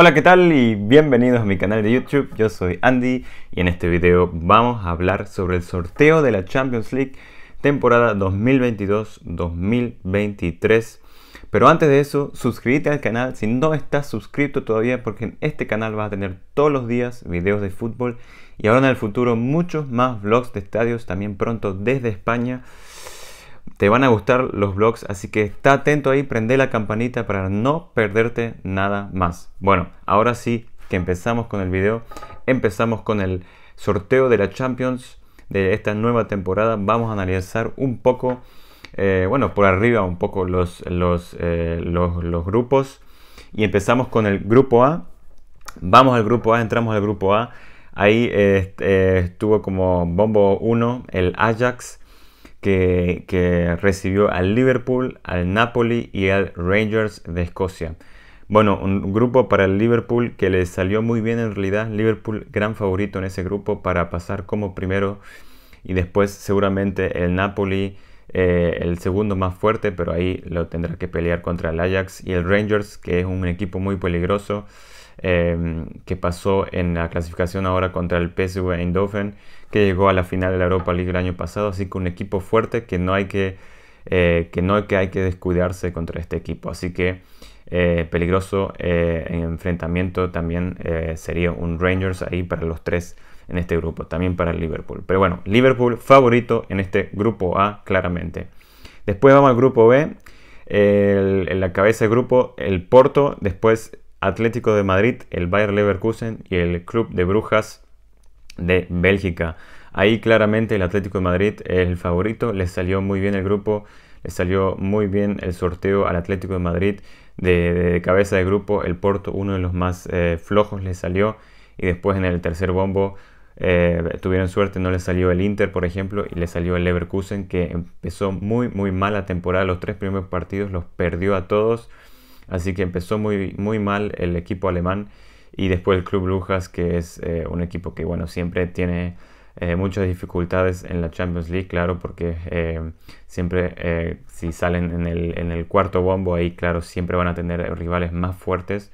Hola, ¿qué tal? Y bienvenidos a mi canal de YouTube. Yo soy Andy y en este video vamos a hablar sobre el sorteo de la Champions League temporada 2022-2023. Pero antes de eso, suscríbete al canal si no estás suscrito todavía porque en este canal vas a tener todos los días videos de fútbol y ahora en el futuro muchos más vlogs de estadios también pronto desde España. Te van a gustar los vlogs, así que está atento ahí, prende la campanita para no perderte nada más. Bueno, ahora sí que empezamos con el video, empezamos con el sorteo de la Champions de esta nueva temporada. Vamos a analizar un poco, eh, bueno, por arriba un poco eh, los, los, grupos. Y empezamos con el grupo A. Vamos al grupo A, entramos al grupo A. Ahí eh, estuvo como bombo 1 el Ajax, que, recibió al Liverpool, al Napoli y al Rangers de Escocia. Bueno, un grupo para el Liverpool que le salió muy bien en realidad. Liverpool gran favorito en ese grupo para pasar como primero y después seguramente el Napoli, eh, el segundo más fuerte, pero ahí lo tendrá que pelear contra el Ajax y el Rangers, que es un equipo muy peligroso. Em, que pasó en la clasificación ahora contra el PSV Eindhoven, que llegó a la final de la Europa League el año pasado, así que un equipo fuerte que no hay que, eh, que, no que, hay que descuidarse contra este equipo, así que eh, peligroso eh, enfrentamiento también sería un Rangers ahí para los tres en este grupo, también para el Liverpool. Pero bueno, Liverpool favorito en este grupo A claramente. Después vamos al grupo B. en la cabeza del grupo, el Porto, después Atlético de Madrid, el Bayer Leverkusen y el Club de Brujas de Bélgica. Ahí claramente el Atlético de Madrid es el favorito, le salió muy bien el grupo, le salió muy bien el sorteo al Atlético de Madrid de, cabeza de grupo, el Porto uno de los más eh, flojos le salió y después en el tercer bombo eh, tuvieron suerte, no le salió el Inter por ejemplo y le salió el Leverkusen que empezó muy muy mal la temporada, los tres primeros partidos los perdió a todos Así que empezó muy, muy mal el equipo alemán y después el Club Brujas, que es eh, un equipo que bueno, siempre tiene eh, muchas dificultades en la Champions League, claro, porque eh, siempre si salen en el, cuarto bombo ahí, claro, siempre van a tener rivales más fuertes.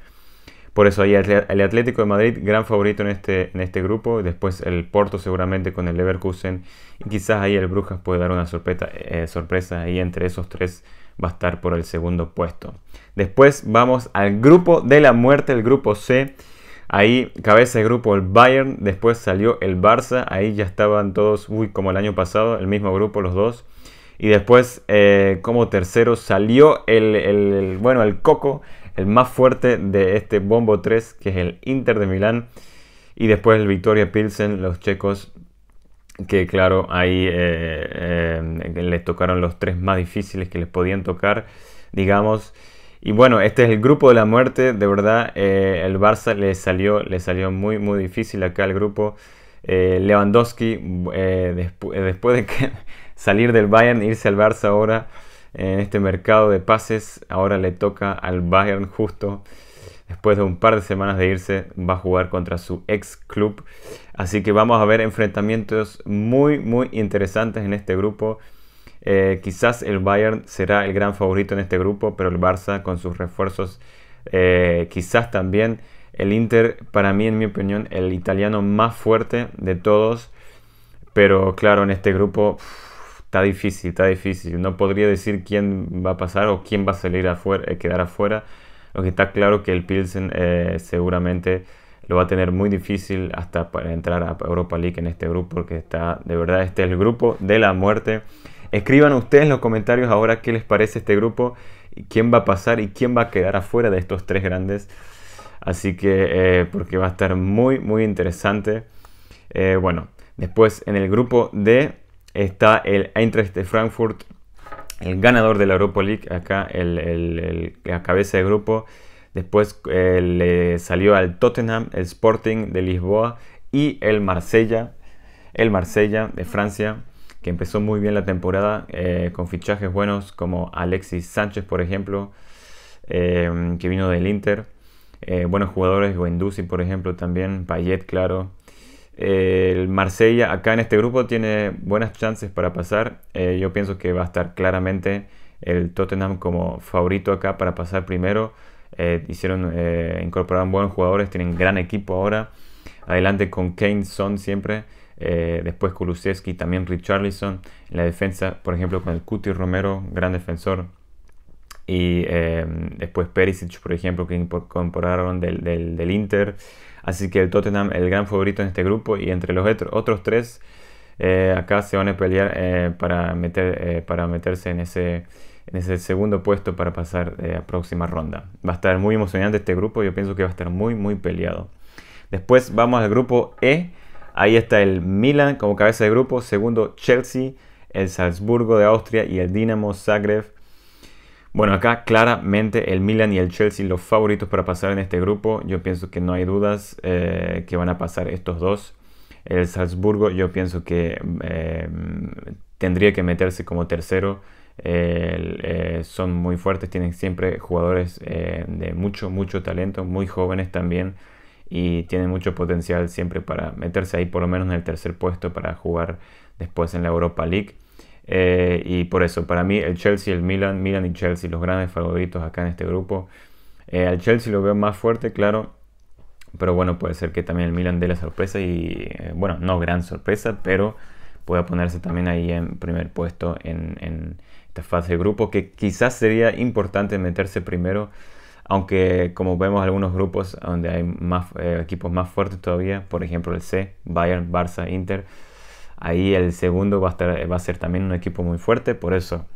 Por eso ahí el Atlético de Madrid, gran favorito en este, en este grupo, después el Porto seguramente con el Leverkusen, y quizás ahí el Brujas puede dar una sorpresa, sorpresa ahí entre esos tres va a estar por el segundo puesto. Después vamos al grupo de la muerte, el grupo C. Ahí cabeza de grupo el Bayern, después salió el Barça, ahí ya estaban todos, uy, como el año pasado, el mismo grupo los dos. Y después eh, como tercero salió el, bueno, el Coco, el más fuerte de este Bombo 3, que es el Inter de Milán. Y después el Victoria Pilsen, los checos que claro, ahí eh, eh, les tocaron los tres más difíciles que les podían tocar, digamos. Y bueno, este es el grupo de la muerte, de verdad, eh, el Barça le salió, le salió muy, muy difícil acá al grupo. Lewandowski, después de que salir del Bayern, irse al Barça ahora en este mercado de pases, ahora le toca al Bayern justo después de un par de semanas de irse, va a jugar contra su ex club. Así que vamos a ver enfrentamientos muy, muy interesantes en este grupo. Eh, quizás el Bayern será el gran favorito en este grupo, pero el Barça con sus refuerzos eh, quizás también. El Inter, para mí, en mi opinión, el italiano más fuerte de todos. Pero claro, en este grupo está difícil, está difícil. No podría decir quién va a pasar o quién va a salir afuera, eh, quedar afuera lo que está claro que el Pilsen eh, seguramente lo va a tener muy difícil hasta para entrar a Europa League en este grupo, porque está, de verdad, este es el grupo de la muerte. Escriban ustedes en los comentarios ahora qué les parece este grupo, quién va a pasar y quién va a quedar afuera de estos tres grandes. Así que, eh, porque va a estar muy, muy interesante. Eh, bueno, después en el grupo D está el Eintracht de Frankfurt el ganador de la Europa League, acá el, la cabeza de grupo. Después eh, le salió al Tottenham, el Sporting de Lisboa y el Marsella, el Marsella de Francia, que empezó muy bien la temporada eh, con fichajes buenos como Alexis Sánchez, por ejemplo, eh, que vino del Inter. buenos jugadores, Guendouzi, por ejemplo, también, Payet, claro el Marsella acá en este grupo tiene buenas chances para pasar. Eh, yo pienso que va a estar claramente el Tottenham como favorito acá para pasar primero. Eh, hicieron, eh, incorporaron buenos jugadores, tienen gran equipo ahora. Adelante con Kane, Son siempre. después Kulusevski, también Richarlison. En la defensa, por ejemplo, con el Cuti Romero, gran defensor y em, después Perisic, por ejemplo, que incorporaron del, Inter. Así que el Tottenham, el gran favorito en este grupo, y entre los otros tres, eh, acá se van a pelear eh, para, meter, eh, para meterse en ese, en ese segundo puesto para pasar a próxima ronda. Va a estar muy emocionante este grupo, yo pienso que va a estar muy, muy peleado. Después vamos al grupo E, ahí está el Milan como cabeza de grupo, segundo Chelsea, el Salzburgo de Austria y el Dinamo Zagreb bueno, acá claramente el Milan y el Chelsea los favoritos para pasar en este grupo. Yo pienso que no hay dudas eh, que van a pasar estos dos. El Salzburgo yo pienso que eh, tendría que meterse como tercero. Eh, son muy fuertes, tienen siempre jugadores de mucho, mucho talento, muy jóvenes también. Y tienen mucho potencial siempre para meterse ahí por lo menos en el tercer puesto para jugar después en la Europa League. Eh, y por eso, para mí el Chelsea, el Milan, Milan y Chelsea, los grandes favoritos acá en este grupo. Eh, al Chelsea lo veo más fuerte, claro. Pero bueno, puede ser que también el Milan dé la sorpresa y, eh, bueno, no gran sorpresa, pero pueda ponerse también ahí en primer puesto en, esta fase de grupo, que quizás sería importante meterse primero, aunque como vemos algunos grupos donde hay eh, equipos más fuertes todavía, por ejemplo el C, Bayern, Barça, Inter, Ahí el segundo va a, ser también un equipo muy fuerte, por eso.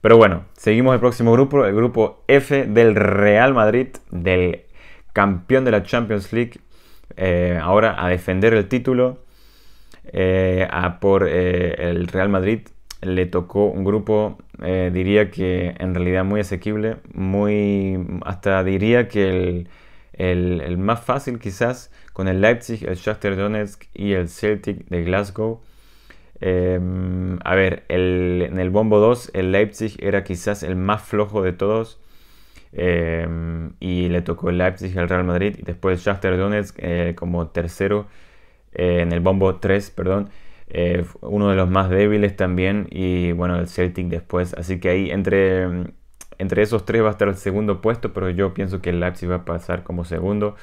Pero bueno, seguimos el próximo grupo, el grupo F del Real Madrid, del campeón de la Champions League, eh, ahora a defender el título. Eh, a por eh, el Real Madrid le tocó un grupo, diría que en realidad muy asequible, muy hasta diría que el, más fácil quizás, con el Leipzig, el Shakhtar Donetsk y el Celtic de Glasgow. Em, a ver, en el Bombo 2 el Leipzig era quizás el más flojo de todos. Em, y le tocó el Leipzig al Real Madrid y después el Donetsk eh, como tercero eh, en el Bombo 3, perdón. Eh, uno de los más débiles también y bueno, el Celtic después. Así que ahí entre, entre esos tres va a estar el segundo puesto, pero yo pienso que el Leipzig va a pasar como segundo.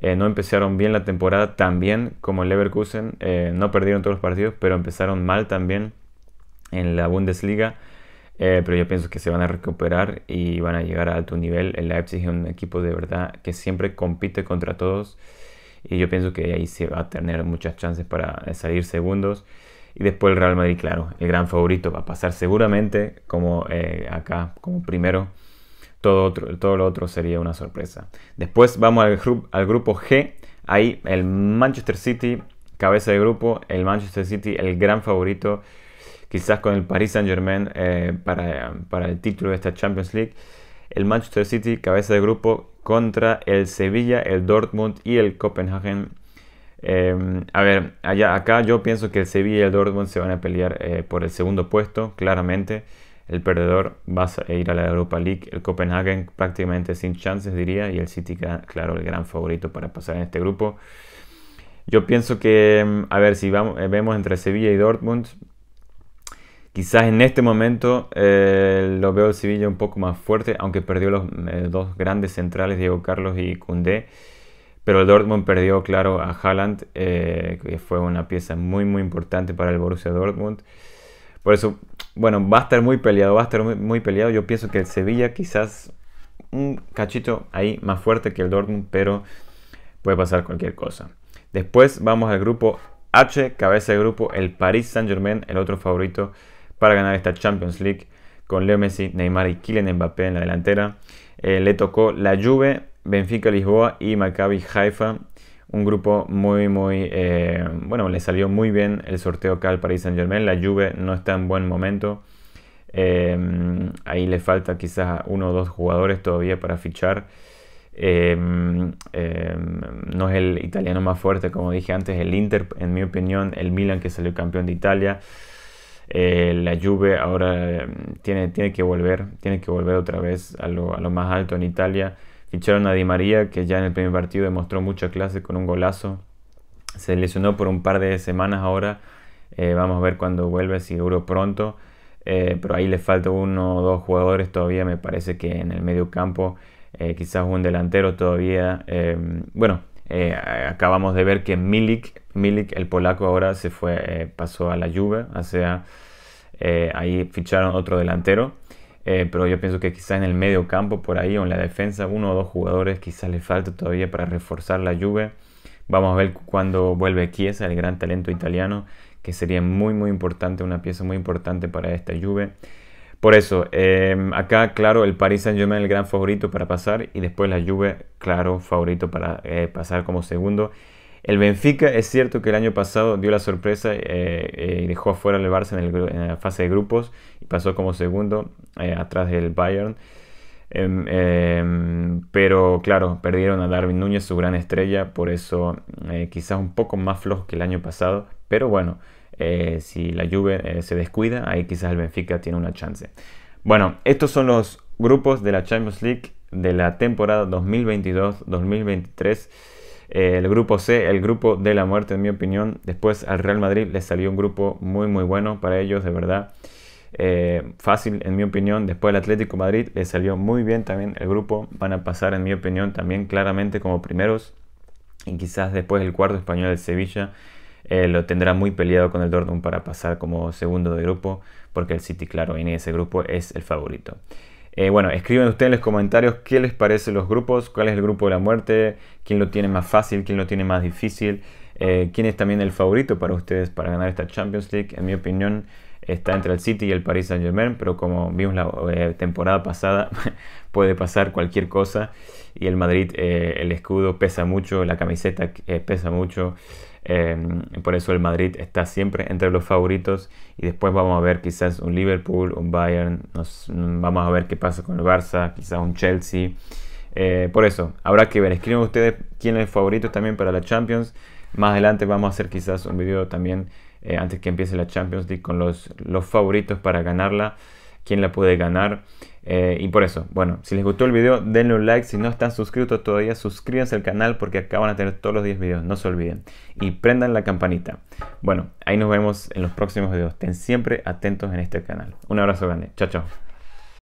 Eh, no empezaron bien la temporada tan bien como el Leverkusen. Eh, no perdieron todos los partidos, pero empezaron mal también en la Bundesliga. Eh, pero yo pienso que se van a recuperar y van a llegar a alto nivel. El Leipzig es un equipo de verdad que siempre compite contra todos. Y yo pienso que ahí se va a tener muchas chances para salir segundos. Y después el Real Madrid, claro, el gran favorito va a pasar seguramente como acá, como primero todo, todo lo otro sería una sorpresa. Después vamos al, al grupo G, ahí el Manchester City, cabeza de grupo, el Manchester City, el gran favorito, quizás con el Paris Saint Germain eh, para, el título de esta Champions League. El Manchester City, cabeza de grupo, contra el Sevilla, el Dortmund y el Copenhagen. Em, a ver, allá, acá yo pienso que el Sevilla y el Dortmund se van a pelear eh, por el segundo puesto, claramente. El perdedor va a ir a la Europa League, el Copenhagen prácticamente sin chances diría y el City claro el gran favorito para pasar en este grupo. Yo pienso que, mm, a ver, si vamos, eh, vemos entre Sevilla y Dortmund, quizás en este momento eh, lo veo el Sevilla un poco más fuerte, aunque perdió los eh, dos grandes centrales, Diego Carlos y Cundé. Pero el Dortmund perdió, claro, a Haaland, que fue una pieza muy, muy importante para el Borussia Dortmund. Por eso bueno, va a estar muy peleado, va a estar muy, peleado. Yo pienso que el Sevilla quizás un cachito ahí más fuerte que el Dortmund, pero puede pasar cualquier cosa. Después vamos al grupo H, cabeza de grupo, el Paris Saint-Germain, el otro favorito para ganar esta Champions League con Leo Messi, Neymar y Kylian Mbappé en la delantera. Eh, le tocó la Juve, Benfica Lisboa y Maccabi Haifa un grupo muy, muy... Eh, bueno, le salió muy bien el sorteo acá al Paris Saint Germain. La Juve no está en buen momento. Eh, ahí le falta quizás uno o dos jugadores todavía para fichar. Eh, no es el italiano más fuerte, como dije antes. El Inter, en mi opinión, el Milan que salió campeón de Italia. la Juve ahora tiene, tiene que volver, tiene que volver otra vez a lo, a lo más alto en Italia Ficharon a Di María, que ya en el primer partido demostró mucha clase con un golazo. Se lesionó por un par de semanas ahora. Eh, vamos a ver cuándo vuelve, si seguro pronto. Eh, pero ahí le falta uno o dos jugadores todavía. Me parece que en el medio campo, eh, quizás un delantero todavía. bueno, acabamos de ver que Milik, Milik, el polaco, ahora se fue, pasó a la Juve. O sea, ahí ficharon otro delantero. Eh, pero yo pienso que quizá en el medio campo, por ahí, o en la defensa, uno o dos jugadores quizás le falta todavía para reforzar la lluvia. Vamos a ver cuándo vuelve Chiesa, el gran talento italiano, que sería muy, muy importante, una pieza muy importante para esta lluvia. Por eso, em, acá, claro, el Paris Saint-Germain el gran favorito para pasar y después la lluvia, claro, favorito para eh, pasar como segundo. El Benfica es cierto que el año pasado dio la sorpresa y eh, eh, dejó afuera el Barça en, la fase de grupos y pasó como segundo eh, atrás del Bayern. Em, em, pero claro, perdieron a Darwin Núñez, su gran estrella, por eso quizás un poco más flojo que el año pasado. Pero bueno, si la Juve se descuida, ahí quizás el Benfica tiene una chance. Bueno, estos son los grupos de la Champions League de la temporada 2022-2023 el grupo C, el grupo de la muerte en mi opinión. Después al Real Madrid le salió un grupo muy muy bueno para ellos, de verdad. Eh, fácil en mi opinión. Después al Atlético Madrid le salió muy bien también el grupo. Van a pasar en mi opinión también claramente como primeros. Y quizás después el cuarto español de Sevilla eh, lo tendrá muy peleado con el Dortmund para pasar como segundo de grupo. Porque el City, claro, en ese grupo es el favorito. Eh, bueno, escriben ustedes en los comentarios qué les parecen los grupos, cuál es el grupo de la muerte, quién lo tiene más fácil, quién lo tiene más difícil, eh, quién es también el favorito para ustedes para ganar esta Champions League. En mi opinión, está entre el City y el Paris Saint Germain, pero como vimos la eh, temporada pasada, puede pasar cualquier cosa. Y el Madrid, el escudo pesa mucho, la camiseta pesa mucho. Em, por eso el Madrid está siempre entre los favoritos y después vamos a ver quizás un Liverpool, un Bayern, nos, vamos a ver qué pasa con el Barça, quizás un Chelsea. Eh, por eso, habrá que ver, escriben ustedes quién es el favorito también para la Champions. Más adelante vamos a hacer quizás un video también eh, antes que empiece la Champions League con los favoritos para ganarla quién la puede ganar. Eh, y por eso, bueno, si les gustó el video, denle un like. Si no están suscritos todavía, suscríbanse al canal porque acaban van a tener todos los 10 videos, no se olviden. Y prendan la campanita. Bueno, ahí nos vemos en los próximos videos. Estén siempre atentos en este canal. Un abrazo grande. Chao, chao.